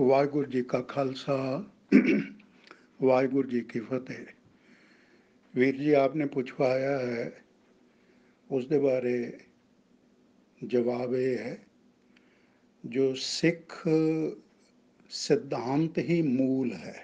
ਵਾਹਿਗੁਰੂ ਜੀ ਕਾ ਖਾਲਸਾ ਵਾਹਿਗੁਰੂ ਜੀ ਕੀ ਫਤਿਹ ਵੀਰ ਜੀ ਆਪਨੇ ਪੁੱਛਵਾਇਆ ਹੈ ਉਸ ਦੇ ਬਾਰੇ ਜਵਾਬ ਇਹ ਹੈ ਜੋ ਸਿੱਖ ਸਿਧਾਂਤ ਹੀ ਮੂਲ ਹੈ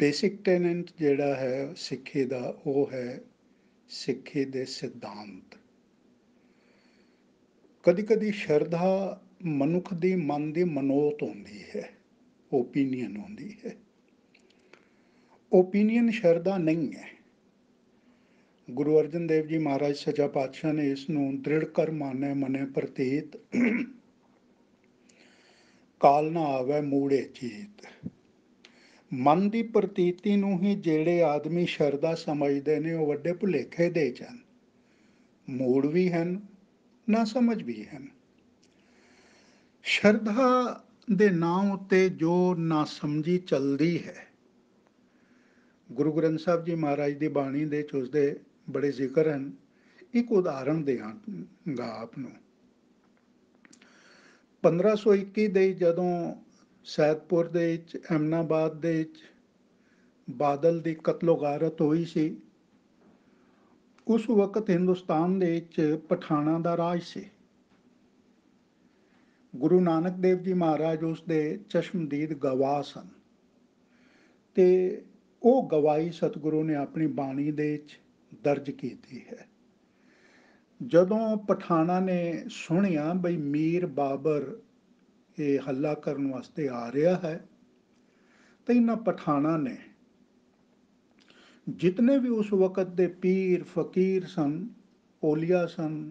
ਬੇਸਿਕ ਟੈਨੈਂਟ ਜਿਹੜਾ ਹੈ ਸਿੱਖੇ ਦਾ ਉਹ ਹੈ ਸਿੱਖੇ ਦੇ ਸਿਧਾਂਤ ਕਦੀ ਕਦੀ ਸ਼ਰਧਾ ਮਨੁੱਖ ਦੇ ਮਨ ਦੇ ਮਨੋਤ ਹੁੰਦੀ ਹੈ ਓਪੀਨੀਅਨ ਹੁੰਦੀ ਹੈ ਓਪੀਨੀਅਨ ਸ਼ਰਦਾ ਨਹੀਂ ਹੈ ਗੁਰੂ ਅਰਜਨ ਦੇਵ ਜੀ ਮਹਾਰਾਜ ਸੱਚਾ ਪਾਤਸ਼ਾਹ ਨੇ ਇਸ ਨੂੰ ਦ੍ਰਿੜ ਕਰ ਮਾਨੈ ਮਨੇ ਪ੍ਰਤੀਤ ਕਾਲ ਨਾ ਆਵੇ ਮੂੜੇ ਚੀਤ ਮਨ ਦੀ ਪ੍ਰਤੀਤੀ ਨੂੰ ਹੀ ਜਿਹੜੇ ਆਦਮੀ ਸ਼ਰਦਾ ਸਮਝਦੇ ਨੇ ਉਹ ਵੱਡੇ ਭੁਲੇਖੇ ਦੇ ਜਾਣ ਮੂੜ ਵੀ ਹਨ ਨਾ ਸਮਝ ਵੀ ਹਨ ਸ਼ਰਧਾ ਦੇ ਨਾਮ ਉੱਤੇ ਜੋ ਨਾ ਸਮਝੀ ਚੱਲਦੀ ਹੈ ਗੁਰੂ ਗ੍ਰੰਥ ਸਾਹਿਬ ਜੀ ਮਹਾਰਾਜ ਦੀ ਬਾਣੀ ਦੇ ਚ ਉਸਦੇ ਬੜੇ ਜ਼ਿਕਰ ਹਨ ਇੱਕ ਉਦਾਹਰਣ ਦੇਵਾਂਗਾ ਆਪ ਨੂੰ 1521 ਦੇ ਜਦੋਂ ਸੈਦਪੁਰ ਦੇ ਵਿੱਚ ਅਮਨਾਬਾਦ ਦੇ ਵਿੱਚ ਬਾਦਲ ਦੀ ਕਤਲੋਗਾਰਤ ਹੋਈ ਸੀ ਉਸ ਵਕਤ ਹਿੰਦੁਸਤਾਨ ਦੇ ਵਿੱਚ ਪਠਾਣਾ ਦਾ ਰਾਜ ਸੀ ਗੁਰੂ ਨਾਨਕ ਦੇਵ ਜੀ ਮਹਾਰਾਜ ਉਸ ਦੇ ਚਸ਼ਮਦੀਦ ਗਵਾਹ ਸਨ ਤੇ ਉਹ ਗਵਾਹੀ ਸਤਿਗੁਰੂ ਨੇ ਆਪਣੀ ਬਾਣੀ ਦੇ ਵਿੱਚ ਦਰਜ ਕੀਤੀ ਹੈ ਜਦੋਂ ਪਠਾਣਾ ਨੇ ਸੁਣਿਆ ਬਈ ਮੀਰ ਬਾਬਰ ਇਹ ਹੱਲਾ ਕਰਨ ਵਾਸਤੇ ਆ ਰਿਹਾ ਹੈ ਤੇ ਇਹਨਾਂ ਪਠਾਣਾ ਨੇ ਜਿਤਨੇ ਵੀ ਉਸ ਵਕਤ ਦੇ ਪੀਰ ਫਕੀਰ ਸਨ ਔਲੀਆ ਸਨ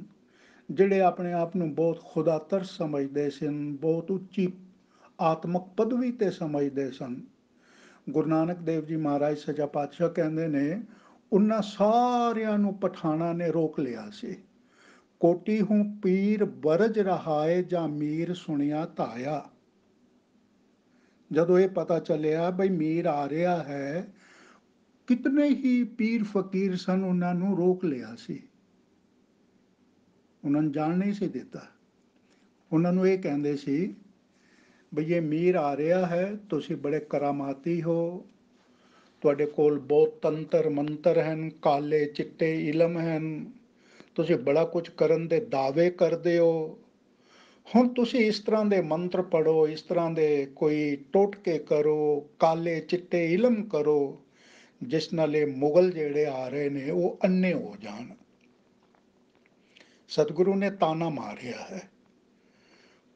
ਜਿਹੜੇ ਆਪਣੇ ਆਪ ਨੂੰ ਬਹੁਤ ਖੁਦਾ ਸਮਝਦੇ ਸਨ ਬਹੁਤ ਉੱਚੀ ਆਤਮਿਕ ਪਦਵੀ ਤੇ ਸਮਝਦੇ ਸਨ ਗੁਰੂ ਨਾਨਕ ਦੇਵ ਜੀ ਮਹਾਰਾਜ ਸਜਾ ਪਾਤਸ਼ਾਹ ਕਹਿੰਦੇ ਨੇ ਉਹਨਾਂ ਸਾਰਿਆਂ ਨੂੰ ਪਠਾਣਾ ਨੇ ਰੋਕ ਲਿਆ ਸੀ ਕੋਟੀ ਹੂੰ ਪੀਰ ਬਰਜ ਰਹਾਏ ਜਾਂ ਮੀਰ ਸੁਣਿਆ ਧਾਇਆ ਜਦੋਂ ਇਹ ਪਤਾ ਚੱਲਿਆ ਬਈ ਮੀਰ ਆ ਰਿਹਾ ਹੈ ਕਿਤਨੇ ਹੀ ਪੀਰ ਫਕੀਰ ਸਨ ਉਹਨਾਂ ਨੂੰ ਰੋਕ ਲਿਆ ਸੀ ਉਹਨਾਂ ਨੂੰ ਜਾਣ ਨਹੀਂ ਸੀ ਦਿੱਤਾ ਉਹਨਾਂ ਨੂੰ ਇਹ ਕਹਿੰਦੇ ਸੀ ਬਈ ਇਹ ਮੀਰ ਆ ਰਿਹਾ ਹੈ ਤੁਸੀਂ ਬੜੇ ਕਰਾਮਾਤੀ ਹੋ ਤੁਹਾਡੇ ਕੋਲ ਬਹੁਤ ਤੰਤਰ ਮੰਤਰ ਹਨ ਕਾਲੇ ਚਿੱਟੇ ਇਲਮ ਹਨ ਤੁਸੀਂ ਬੜਾ ਕੁਝ ਕਰਨ ਦੇ ਦਾਅਵੇ ਕਰਦੇ ਹੋ ਹੁਣ ਤੁਸੀਂ ਇਸ ਤਰ੍ਹਾਂ ਦੇ ਮੰਤਰ ਪੜੋ ਇਸ ਤਰ੍ਹਾਂ ਦੇ ਕੋਈ ਟੋਟਕੇ ਕਰੋ ਕਾਲੇ ਚਿੱਟੇ ਇਲਮ ਕਰੋ ਜਿਸ ਨਾਲੇ ਮੁਗਲ ਜਿਹੜੇ ਆ ਰਹੇ ਨੇ ਉਹ ਅੰਨੇ ਹੋ ਜਾਣ ਸਤਿਗੁਰੂ ਨੇ ਤਾਨਾ ਮਾਰਿਆ ਹੈ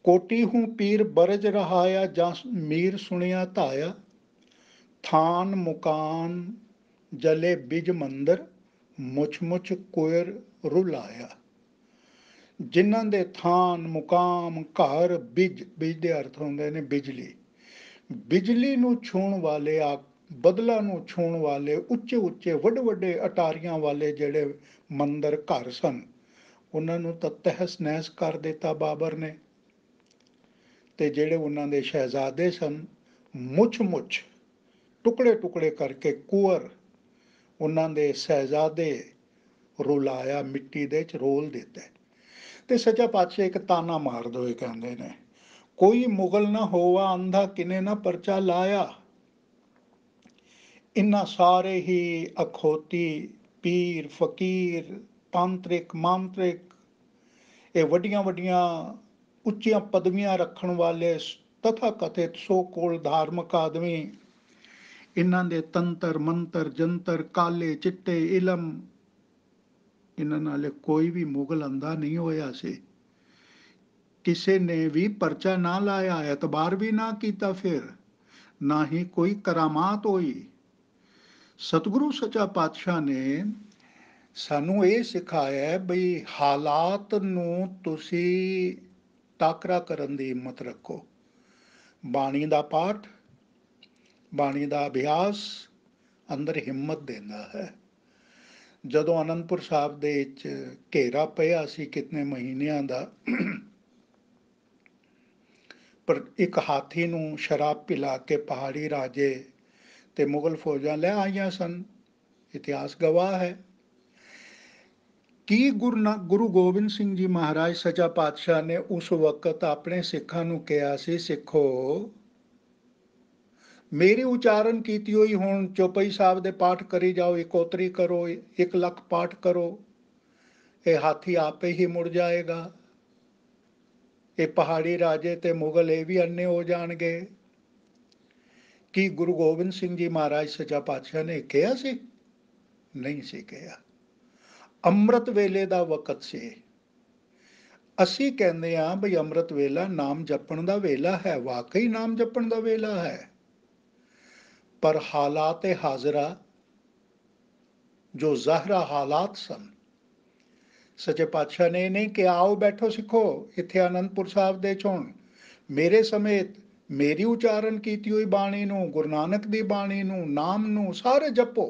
ਕੋਟੀ ਹੂੰ ਪੀਰ ਬਰਜ ਰਹਾਇਆ ਜਾਂ ਮੀਰ ਸੁਣਿਆ ਧਾਇਆ ਥਾਨ ਮੁਕਾਨ ਜਲੇ ਬਿਜ ਮੰਦਰ ਮੁਛ ਮੁਛ ਕੋਇਰ ਰੁਲਾਇਆ ਜਿਨ੍ਹਾਂ ਦੇ ਥਾਨ ਮੁਕਾਮ ਘਰ ਬਿਜ ਬਿਜ ਦੇ ਅਰਥ ਹੁੰਦੇ ਨੇ ਬਿਜਲੀ ਬਿਜਲੀ ਨੂੰ ਛੂਣ ਵਾਲੇ ਆ ਬਦਲਾ ਨੂੰ ਛੂਣ ਵਾਲੇ ਉੱਚੇ ਉੱਚੇ ਵੱਡ ਵੱਡੇ ਅਟਾਰੀਆਂ ਵਾਲੇ ਜਿਹੜੇ ਮੰਦਰ ਘਰ ਸਨ ਉਹਨਾਂ ਨੂੰ ਤਾਂ ਤਹਿਸ ਨਹਿਸ ਕਰ ਦਿੱਤਾ ਬਾਬਰ ਨੇ ਤੇ ਜਿਹੜੇ ਉਹਨਾਂ ਦੇ ਸ਼ਹਿਜ਼ਾਦੇ ਸਨ ਮੁੱਛ ਮੁੱਛ ਟੁਕੜੇ ਟੁਕੜੇ ਕਰਕੇ ਕੁਵਰ ਉਹਨਾਂ ਦੇ ਸਹਿਜ਼ਾਦੇ ਰੁਲਾਇਆ ਮਿੱਟੀ ਦੇ ਚ ਰੋਲ ਦਿੱਤਾ ਤੇ ਸੱਚਾ ਪਾਤਸ਼ਾਹ ਇੱਕ ਤਾਨਾ ਮਾਰ ਦੋਏ ਕਹਿੰਦੇ ਨੇ ਕੋਈ ਮੁਗਲ ਨਾ ਹੋਵਾ ਅੰਧਾ ਕਿਨੇ ਨਾ ਪਰਚਾ ਲਾਇਆ ਇਨ੍ਹਾਂ ਸਾਰੇ ਹੀ ਅਖੋਤੀ ਪੀਰ ਫਕੀਰ ਤਾਂਤਰਿਕ ਮਾਂਤਰਿਕ ਇਹ ਵੱਡੀਆਂ ਵੱਡੀਆਂ ਉੱਚੀਆਂ ਪਦਵੀਆਂ ਰੱਖਣ ਵਾਲੇ ਤਥਾ ਕਥਿਤ ਸੋ ਕੋਲ ਧਾਰਮਿਕ ਆਦਮੀ ਇਹਨਾਂ ਦੇ ਤੰਤਰ ਮੰਤਰ ਜੰਤਰ ਕਾਲੇ ਚਿੱਟੇ ਇਲਮ ਇਹਨਾਂ ਨਾਲ ਕੋਈ ਵੀ ਮੁਗਲ ਅੰਦਾ ਨਹੀਂ ਹੋਇਆ ਸੀ ਕਿਸੇ ਨੇ ਵੀ ਪਰਚਾ ਨਾ ਲਾਇਆ ਇਤਬਾਰ ਵੀ ਨਾ ਕੀਤਾ ਫਿਰ ਨਾ ਹੀ ਕੋਈ ਕਰਾਮਾਤ ਹੋਈ ਸਤਿਗੁਰੂ ਸੱਚਾ ਪਾਤਸ਼ਾਹ ਨੇ ਸਾਨੂੰ ਇਹ ਸਿਖਾਇਆ ਹੈ ਬਈ ਹਾਲਾਤ ਨੂੰ ਤੁਸੀਂ ਟਾਕਰਾ ਕਰਨ ਦੀ ਹਿੰਮਤ ਰੱਖੋ ਬਾਣੀ ਦਾ ਪਾਠ ਬਾਣੀ ਦਾ ਅਭਿਆਸ ਅੰਦਰ ਹਿੰਮਤ ਦਿੰਦਾ ਹੈ ਜਦੋਂ ਅਨੰਦਪੁਰ ਸਾਹਿਬ ਦੇ ਵਿੱਚ ਘੇਰਾ ਪਿਆ ਸੀ ਕਿਤਨੇ ਮਹੀਨਿਆਂ ਦਾ ਪਰ ਇੱਕ ਹਾਥੀ ਨੂੰ ਸ਼ਰਾਬ ਪਿਲਾ ਕੇ ਪਹਾੜੀ ਰਾਜੇ ਤੇ ਮੁਗਲ ਫੌਜਾਂ ਲੈ ਆਈਆਂ ਸਨ ਇਤਿਹਾਸ ਗਵਾਹ ਹੈ ਕੀ ਗੁਰੂ ਗੋਬਿੰਦ ਸਿੰਘ ਜੀ ਮਹਾਰਾਜ ਸੱਚਾ ਪਾਤਸ਼ਾਹ ਨੇ ਉਸ ਵਕਤ ਆਪਣੇ ਸਿੱਖਾਂ ਨੂੰ ਕਿਹਾ ਸੀ ਸਿੱਖੋ ਮੇਰੇ ਉਚਾਰਨ ਕੀਤੀ ਹੋਈ ਹੁਣ ਚੋਪਈ ਸਾਹਿਬ ਦੇ ਪਾਠ ਕਰੀ ਜਾਓ ਇਕੋਤਰੀ ਕਰੋ ਇੱਕ ਲੱਖ ਪਾਠ ਕਰੋ ਇਹ ਹਾਥੀ ਆਪੇ ਹੀ ਮੁੜ ਜਾਏਗਾ ਇਹ ਪਹਾੜੀ ਰਾਜੇ ਤੇ ਮੁਗਲ ਇਹ ਵੀ ਅੰਨੇ ਹੋ ਜਾਣਗੇ ਕੀ ਗੁਰੂ ਗੋਬਿੰਦ ਸਿੰਘ ਜੀ ਮਹਾਰਾਜ ਸੱਚਾ ਪਾਤਸ਼ਾਹ ਨੇ ਕਿਹਾ ਸੀ ਨਹੀਂ ਸੀ ਕਿਹਾ ਅੰਮ੍ਰਿਤ ਵੇਲੇ ਦਾ ਵਕਤ ਸੀ ਅਸੀਂ ਕਹਿੰਦੇ ਆ ਵੀ ਅੰਮ੍ਰਿਤ ਵੇਲਾ ਨਾਮ ਜਪਣ ਦਾ ਵੇਲਾ ਹੈ ਵਾਕਈ ਨਾਮ ਜਪਣ ਦਾ ਵੇਲਾ ਹੈ ਪਰ ਹਾਲਾਤ ਹਾਜ਼ਰਾ ਜੋ ਜ਼ਾਹਰਾ ਹਾਲਾਤ ਸਨ ਸੱਚੇ ਪਾਤਸ਼ਾਹ ਨੇ ਨਹੀਂ ਕਿ ਆਓ ਬੈਠੋ ਸਿੱਖੋ ਇੱਥੇ ਆਨੰਦਪੁਰ ਸਾਹਿਬ ਦੇ ਚੋਂ ਮੇਰੇ ਸਮੇਤ ਮੇਰੀ ਉਚਾਰਨ ਕੀਤੀ ਹੋਈ ਬਾਣੀ ਨੂੰ ਗੁਰੂ ਨਾਨਕ ਦੀ ਬਾਣੀ ਨੂੰ ਨਾਮ ਨੂੰ ਸਾਰੇ ਜਪੋ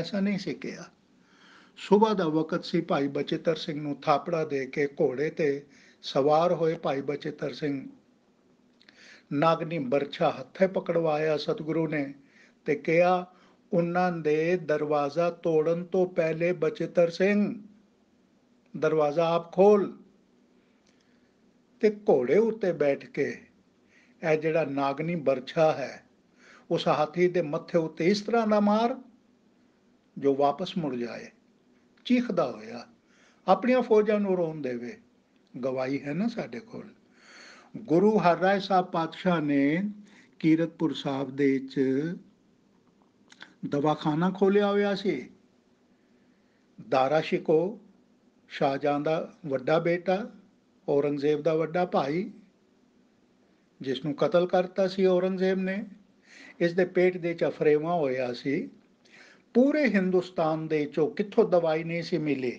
ਐਸਾ ਨਹੀਂ ਸਿੱਖਿਆ ਸਵੇਰ ਦਾ ਵਕਤ ਸੀ ਭਾਈ ਬਚੇਤਰ ਸਿੰਘ ਨੂੰ ਥਾਪੜਾ ਦੇ ਕੇ ਘੋੜੇ ਤੇ ਸਵਾਰ ਹੋਏ ਭਾਈ ਬਚੇਤਰ ਸਿੰਘ ਨਾਗਨੀ ਬਰਛਾ ਹੱਥੇ ਪਕੜਵਾਇਆ ਸਤਿਗੁਰੂ ਨੇ ਤੇ ਕਿਹਾ ਉਹਨਾਂ ਦੇ ਦਰਵਾਜ਼ਾ ਤੋੜਨ ਤੋਂ ਪਹਿਲੇ ਬਚੇਤਰ ਸਿੰਘ ਦਰਵਾਜ਼ਾ ਆਪ ਖੋਲ ਤੇ ਘੋੜੇ ਉੱਤੇ ਬੈਠ ਕੇ ਇਹ ਜਿਹੜਾ ਨਾਗਨੀ ਬਰਛਾ ਹੈ ਉਸ ਹਾਥੀ ਦੇ ਮੱਥੇ ਉੱਤੇ ਇਸ ਤਰ੍ਹਾਂ ਦਾ ਮਾਰ ਜੋ ਵਾਪਸ ਮੁੜ ਜਾਏ ਚੀਖਦਾ ਹੋਇਆ ਆਪਣੀਆਂ ਫੌਜਾਂ ਨੂੰ ਰੋਣ ਦੇਵੇ ਗਵਾਹੀ ਹੈ ਨਾ ਸਾਡੇ ਕੋਲ ਗੁਰੂ Rai ਸਾਹਿਬ ਪਾਤਸ਼ਾਹ ਨੇ ਕੀਰਤਪੁਰ ਸਾਹਿਬ ਦੇ ਵਿੱਚ ਦਵਾਖਾਨਾ ਖੋਲਿਆ ਹੋਇਆ ਸੀ ਦਾਰਾ ਸ਼ਿਕੋ ਸ਼ਾਹਜਾਂ ਦਾ ਵੱਡਾ ਬੇਟਾ ਔਰੰਗਜ਼ੇਬ ਦਾ ਵੱਡਾ ਭਾਈ ਜਿਸ ਨੂੰ ਕਤਲ ਕਰਤਾ ਸੀ ਔਰੰਗਜ਼ੇਬ ਨੇ ਇਸ ਦੇ ਪੇਟ ਦੇ ਚ ਹੋਇਆ ਸੀ ਪੂਰੇ ਹਿੰਦੁਸਤਾਨ ਦੇ ਚੋਂ ਕਿੱਥੋਂ ਦਵਾਈ ਨਹੀਂ ਸੀ ਮਿਲੀ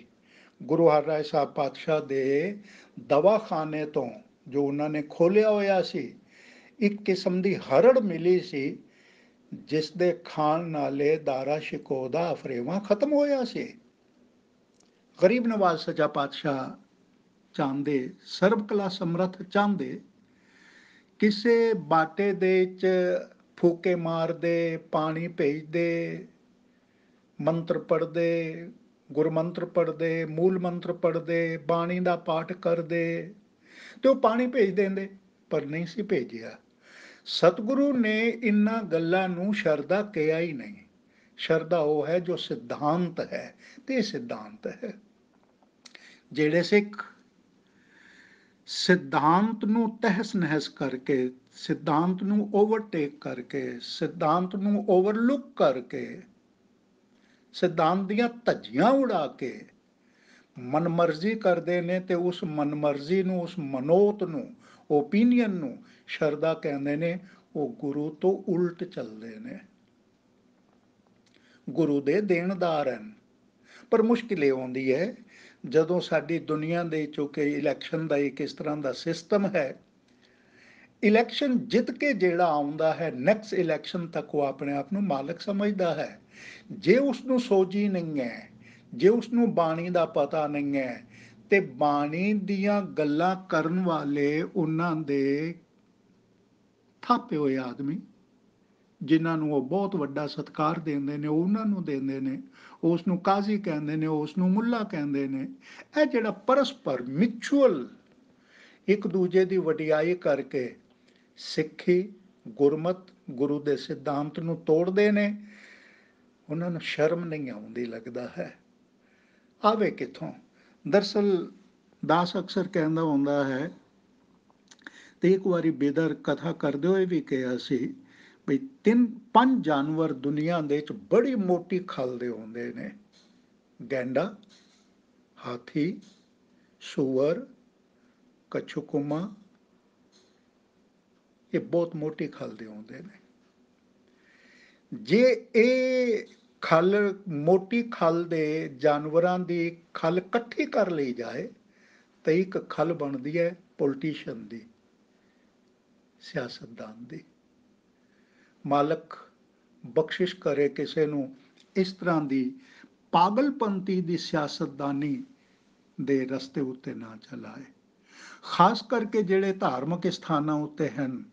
ਗੁਰੂ Rai ਸਾਹਿਬ ਪਾਤਸ਼ਾਹ ਦੇ ਦਵਾਖਾਨੇ ਤੋਂ ਜੋ ਉਹਨਾਂ ਨੇ ਖੋਲਿਆ ਹੋਇਆ ਸੀ ਇੱਕ ਕਿਸਮ ਦੀ ਹਰੜ ਮਿਲੀ ਸੀ ਜਿਸ ਦੇ ਖਾਣ ਨਾਲੇ ਦਾਰਾ ਸ਼ਿਕੋ ਦਾ ਫਰੇਵਾ ਖਤਮ ਹੋਇਆ ਸੀ ਗਰੀਬ ਨਵਾਜ਼ ਸਜਾ ਪਾਤਸ਼ਾਹ ਚਾਹੁੰਦੇ ਸਰਬ ਕਲਾ ਸਮਰਥ ਚਾਹੁੰਦੇ ਕਿਸੇ ਬਾਟੇ ਦੇ ਚ ਫੂਕੇ ਮਾਰਦੇ ਪਾਣੀ ਭੇਜਦੇ ਮੰਤਰ ਪੜਦੇ ਗੁਰਮੰਤਰ ਪੜਦੇ ਮੂਲ ਮੰਤਰ ਪੜਦੇ ਬਾਣੀ ਦਾ ਪਾਠ ਕਰਦੇ ਤੇ ਉਹ ਪਾਣੀ ਭੇਜ ਦਿੰਦੇ ਪਰ ਨਹੀਂ ਸੀ ਭੇਜਿਆ ਸਤਿਗੁਰੂ ਨੇ ਇੰਨਾ ਗੱਲਾਂ ਨੂੰ ਸ਼ਰਦਾ ਕਿਹਾ ਹੀ ਨਹੀਂ ਸ਼ਰਦਾ ਉਹ ਹੈ ਜੋ ਸਿਧਾਂਤ ਹੈ ਤੇ ਸਿਧਾਂਤ ਹੈ ਜਿਹੜੇ ਸਿੱਖ ਸਿਧਾਂਤ ਨੂੰ ਤਹਿਸ ਨਹਿਸ ਕਰਕੇ ਸਿਧਾਂਤ ਨੂੰ ਓਵਰਟੇਕ ਕਰਕੇ ਸਿਧਾਂਤ ਨੂੰ ਓਵਰਲੁੱਕ ਕਰਕੇ ਸਿਧਾਂਤ ਦੀਆਂ ਧੱਜੀਆਂ ਉਡਾ ਕੇ ਮਨਮਰਜ਼ੀ ਕਰਦੇ ਨੇ ਤੇ ਉਸ ਮਨਮਰਜ਼ੀ ਨੂੰ ਉਸ ਮਨੋਤ ਨੂੰ ਓਪੀਨੀਅਨ ਨੂੰ ਸ਼ਰਦਾ ਕਹਿੰਦੇ ਨੇ ਉਹ ਗੁਰੂ ਤੋਂ ਉਲਟ ਚੱਲਦੇ ਨੇ ਗੁਰੂ ਦੇ ਦੇਣਦਾਰ ਹਨ ਪਰ ਮੁਸ਼ਕਿਲ ਇਹ ਆਉਂਦੀ ਹੈ ਜਦੋਂ ਸਾਡੀ ਦੁਨੀਆ ਦੇ ਚੋਕੇ ਇਲੈਕਸ਼ਨ ਦਾ ਇੱਕ ਇਸ ਤਰ੍ਹਾਂ ਦਾ ਸਿਸਟਮ ਹੈ ਇਲੈਕਸ਼ਨ ਜਿੱਤ ਕੇ ਜਿਹੜਾ ਆਉਂਦਾ ਹੈ ਨੈਕਸਟ ਇਲੈਕਸ਼ਨ ਤੱਕ ਉਹ ਆਪਣੇ ਆਪ ਨੂੰ ਮਾਲਕ ਸਮਝਦਾ ਹੈ ਜੇ ਉਸ ਨੂੰ ਸੋਝੀ ਨਹੀਂ ਹੈ ਜੇ ਉਸ ਨੂੰ ਬਾਣੀ ਦਾ ਪਤਾ ਨਹੀਂ ਹੈ ਤੇ ਬਾਣੀ ਦੀਆਂ ਗੱਲਾਂ ਕਰਨ ਵਾਲੇ ਉਹਨਾਂ ਦੇ ਥਾਪੇ ਹੋਏ ਆਦਮੀ ਜਿਨ੍ਹਾਂ ਨੂੰ ਉਹ ਬਹੁਤ ਵੱਡਾ ਸਤਕਾਰ ਦਿੰਦੇ ਨੇ ਉਹਨਾਂ ਨੂੰ ਦਿੰਦੇ ਨੇ ਉਸ ਨੂੰ ਕਾਜ਼ੀ ਕਹਿੰਦੇ ਨੇ ਉਸ ਨੂੰ ਮੁੱਲਾ ਕਹਿੰਦੇ ਨੇ ਇਹ ਜਿਹੜਾ ਪਰਸਪਰ ਮਿਚੁਅਲ ਇੱਕ ਦੂਜੇ ਦੀ ਵਡਿਆਈ ਕਰਕੇ ਸਿੱਖੀ ਗੁਰਮਤ ਗੁਰੂ ਦੇ ਸਿਧਾਂਤ ਨੂੰ ਤੋੜਦੇ ਨੇ ਉਹਨਾਂ ਨੂੰ ਸ਼ਰਮ ਨਹੀਂ ਆਉਂਦੀ ਲੱਗਦਾ ਹੈ ਆਵੇ ਕਿਥੋਂ ਦਰਸਲ ਦਾਸ ਅਕਸਰ ਕਹਿੰਦਾ ਹੁੰਦਾ ਹੈ ਤੇ ਇੱਕ ਵਾਰੀ ਬੇਦਰ ਕਥਾ ਕਰਦੇ ਹੋਏ ਵੀ ਕਿਹਾ ਸੀ ਵੀ ਤਿੰਨ ਪੰਜ ਜਾਨਵਰ ਦੁਨੀਆ ਦੇ ਵਿੱਚ ਬੜੀ ਮੋਟੀ ਖਲ ਦੇ ਹੁੰਦੇ ਨੇ ਗੈਂਡਾ ਹਾਥੀ ਸੂਰ ਕਛੂਕੁਮਾ ਇਹ ਬਹੁਤ ਮੋਟੀ ਖਲ ਦੇ ਆਉਂਦੇ ਨੇ ਜੇ ਇਹ ਖਲ ਮੋਟੀ ਖਲ ਦੇ ਜਾਨਵਰਾਂ ਦੀ ਖਲ ਇਕੱਠੀ ਕਰ ਲਈ ਜਾਏ ਤਾਂ ਇੱਕ ਖਲ ਬਣਦੀ ਹੈ ਪੋਲਿਟਿਸ਼ੀਅਨ ਦੀ ਸਿਆਸਤਦਾਨ ਦੀ ਮਾਲਕ ਬਖਸ਼ਿਸ਼ ਕਰੇ ਕਿਸੇ ਨੂੰ ਇਸ ਤਰ੍ਹਾਂ ਦੀ ਪਾਗਲਪੰਤੀ ਦੀ ਸਿਆਸਤਦਾਨੀ ਦੇ ਰਸਤੇ ਉੱਤੇ ਨਾ ਚਲਾਏ ਖਾਸ ਕਰਕੇ ਜਿਹੜੇ ਧਾਰਮਿਕ ਸਥਾਨਾਂ ਉੱਤੇ ਹਨ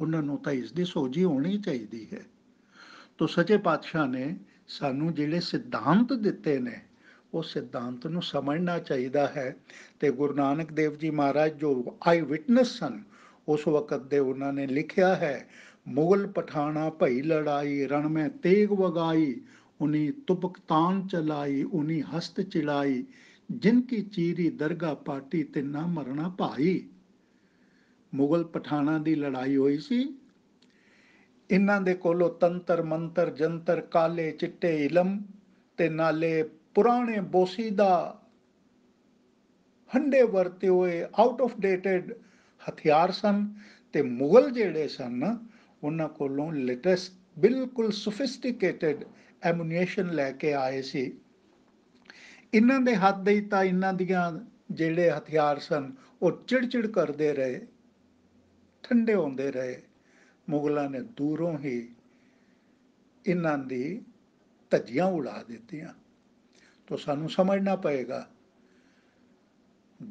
ਉਹਨਾਂ ਨੂੰ ਤਾਂ ਇਸ ਦੀ ਸੋਝੀ ਹੋਣੀ ਚਾਹੀਦੀ ਹੈ ਤੋਂ ਸੱਚੇ ਪਾਤਸ਼ਾਹ ਨੇ ਸਾਨੂੰ ਜਿਹੜੇ ਸਿਧਾਂਤ ਦਿੱਤੇ ਨੇ ਉਹ ਸਿਧਾਂਤ ਨੂੰ ਸਮਝਣਾ ਚਾਹੀਦਾ ਹੈ ਤੇ ਗੁਰੂ ਨਾਨਕ ਦੇਵ ਜੀ ਮਹਾਰਾਜ ਜੋ ਆਈ ਵਿਟਨੈਸ ਸਨ ਉਸ ਵਕਤ ਦੇ ਉਹਨਾਂ ਨੇ ਲਿਖਿਆ ਹੈ ਮੁਗਲ ਪਠਾਣਾ ਭਈ ਲੜਾਈ ਰਣ ਮੈਂ ਤੇਗ ਵਗਾਈ ਉਨੀ ਤੁਪਕਤਾਨ ਚਲਾਈ ਉਨੀ ਹਸਤ ਚਿਲਾਈ ਜਿਨ ਕੀ ਚੀਰੀ ਦਰਗਾ ਪਾਟੀ ਤੇ ਨਾ ਮਰਨਾ ਭਾਈ ਮੁਗਲ ਪਠਾਣਾ ਦੀ ਲੜਾਈ ਹੋਈ ਸੀ ਇਹਨਾਂ ਦੇ ਕੋਲੋਂ ਤੰਤਰ ਮੰਤਰ ਜੰਤਰ ਕਾਲੇ ਚਿੱਟੇ ਇਲਮ ਤੇ ਨਾਲੇ ਪੁਰਾਣੇ ਬੋਸੀ ਦਾ ਹੰਡੇ ਵਰਤੇ ਹੋਏ ਆਊਟ ਆਫ ਡੇਟਡ ਹਥਿਆਰ ਸਨ ਤੇ ਮੁਗਲ ਜਿਹੜੇ ਸਨ ਉਹਨਾਂ ਕੋਲੋਂ ਲੇਟੈਸਟ ਬਿਲਕੁਲ ਸੋਫਿਸਟੀਕੇਟਿਡ ਐਮੂਨੀਸ਼ਨ ਲੈ ਕੇ ਆਏ ਸੀ ਇਹਨਾਂ ਦੇ ਹੱਥ ਦੇ ਤਾਂ ਇਹਨਾਂ ਦੀਆਂ ਜਿਹੜੇ ਹਥਿਆਰ ਸਨ ਉਹ ਚਿੜਚਿੜ ਕਰਦੇ ਰਹੇ ਠੰਡੇ ਹੁੰਦੇ ਰਹੇ ਮੁਗਲਾਂ ਨੇ ਦੂਰੋਂ ਹੀ ਇਹਨਾਂ ਦੀ ਧੱਜੀਆਂ ਉਡਾ ਦਿੱਤੀਆਂ ਤੋਂ ਸਾਨੂੰ ਸਮਝਣਾ ਪਏਗਾ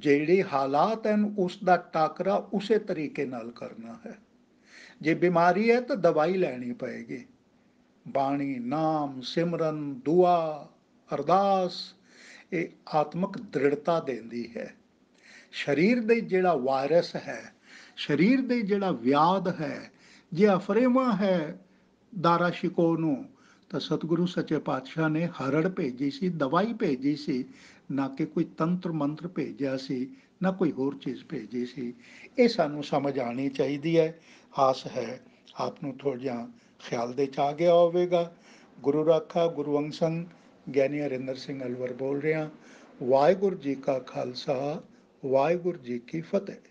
ਜਿਹੜੇ ਹਾਲਾਤ ਹਨ ਉਸ ਦਾ ਟਾਕਰਾ ਉਸੇ ਤਰੀਕੇ ਨਾਲ ਕਰਨਾ ਹੈ ਜੇ ਬਿਮਾਰੀ ਹੈ ਤਾਂ ਦਵਾਈ ਲੈਣੀ ਪਏਗੀ ਬਾਣੀ ਨਾਮ ਸਿਮਰਨ ਦੁਆ ਅਰਦਾਸ ਇਹ ਆਤਮਿਕ ਦ੍ਰਿੜਤਾ ਦਿੰਦੀ ਹੈ ਸਰੀਰ ਦੇ ਜਿਹੜਾ ਵਾਇਰਸ ਹੈ ਸਰੀਰ ਦੇ ਜਿਹੜਾ ਵਿਆਦ ਹੈ ਜੇ ਅਫਰੇਮਾ ਹੈ ਦਾਰਾ ਸ਼ਿਕੋ ਨੂੰ ਤਾਂ ਸਤਿਗੁਰੂ ਸੱਚੇ ਪਾਤਸ਼ਾਹ ਨੇ ਹਰੜ ਭੇਜੀ ਸੀ ਦਵਾਈ ਭੇਜੀ ਸੀ ਨਾ ਕਿ ਕੋਈ ਤੰਤਰ ਮੰਤਰ ਭੇਜਿਆ ਸੀ ਨਾ ਕੋਈ ਹੋਰ ਚੀਜ਼ ਭੇਜੀ ਸੀ ਇਹ ਸਾਨੂੰ ਸਮਝ ਆਣੀ ਚਾਹੀਦੀ ਹੈ ਆਸ ਹੈ ਆਪ ਨੂੰ ਥੋੜਾ ਜਿਹਾ ਖਿਆਲ ਦੇ ਚ ਆ ਗਿਆ ਹੋਵੇਗਾ ਗੁਰੂ ਰਾਖਾ ਗੁਰੂ ਅੰਸੰ ਗਿਆਨੀ ਅਰਿੰਦਰ ਸਿੰਘ ਅਲਵਰ ਬੋਲ ਰਿਹਾ ਵਾਹਿਗੁਰੂ ਜੀ ਕਾ ਖਾਲਸਾ ਵਾਹਿਗੁਰੂ ਜੀ ਕੀ ਫਤਿਹ